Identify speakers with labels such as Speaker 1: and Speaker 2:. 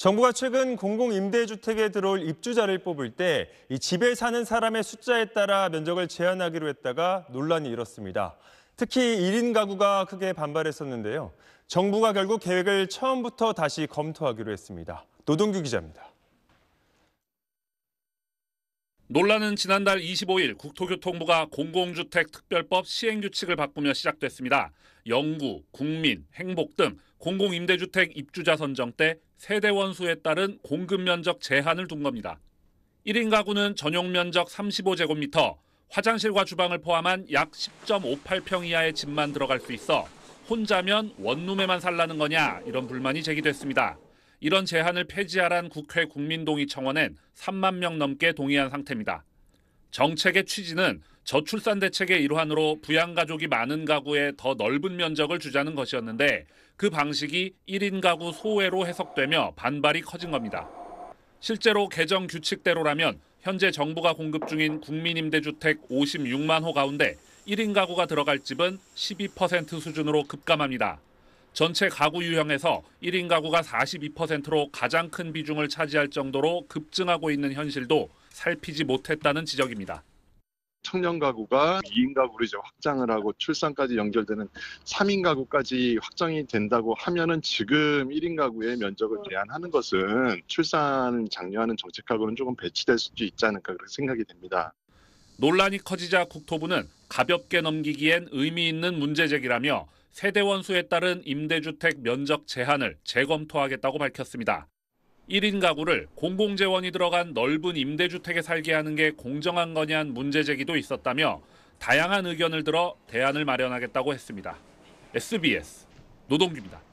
Speaker 1: 정부가 최근 공공임대주택에 들어올 입주자를 뽑을 때 집에 사는 사람의 숫자에 따라 면적을 제한하기로 했다가 논란이 일었습니다. 특히 1인 가구가 크게 반발했었는데요. 정부가 결국 계획을 처음부터 다시 검토하기로 했습니다. 노동규 기자입니다.
Speaker 2: 논란은 지난달 25일 국토교통부가 공공주택특별법 시행규칙을 바꾸며 시작됐습니다. 영구, 국민, 행복 등 공공임대주택 입주자 선정 때 세대원수에 따른 공급면적 제한을 둔 겁니다. 1인 가구는 전용 면적 35제곱미터, 화장실과 주방을 포함한 약 10.58평 이하의 집만 들어갈 수 있어 혼자면 원룸에만 살라는 거냐 이런 불만이 제기됐습니다. 이런 제한을 폐지하란 국회 국민동의 청원엔 3만 명 넘게 동의한 상태입니다. 정책의 취지는 저출산 대책의 일환으로 부양가족이 많은 가구에 더 넓은 면적을 주자는 것이었는데 그 방식이 1인 가구 소외로 해석되며 반발이 커진 겁니다. 실제로 개정 규칙대로라면 현재 정부가 공급 중인 국민임대주택 56만 호 가운데 1인 가구가 들어갈 집은 12% 수준으로 급감합니다. 전체 가구 유형에서 1인 가구가 42%로 가장 큰 비중을 차지할 정도로 급증하고 있는 현실도 살피지 못했다는 지적입니다.
Speaker 3: 청년 가구가 2인 가구로 이제 확장을 하고 출산까지 연결되는 3인 가구까지 확정이 된다고 하면은 지금 1인 가구의 면적을 제한하는 것은 출산 장려하는 정책하고는 조금 배치될 수도 있지 않을까 그렇게 생각이 됩니다. 논란이 커지자 국토부는
Speaker 2: 가볍게 넘기기엔 의미 있는 문제 제기라며 세대원수에 따른 임대주택 면적 제한을 재검토하겠다고 밝혔습니다. 1인 가구를 공공재원이 들어간 넓은 임대주택에 살게 하는 게 공정한 거냐는 문제 제기도 있었다며 다양한 의견을 들어 대안을 마련하겠다고 했습니다. SBS 노동규입니다.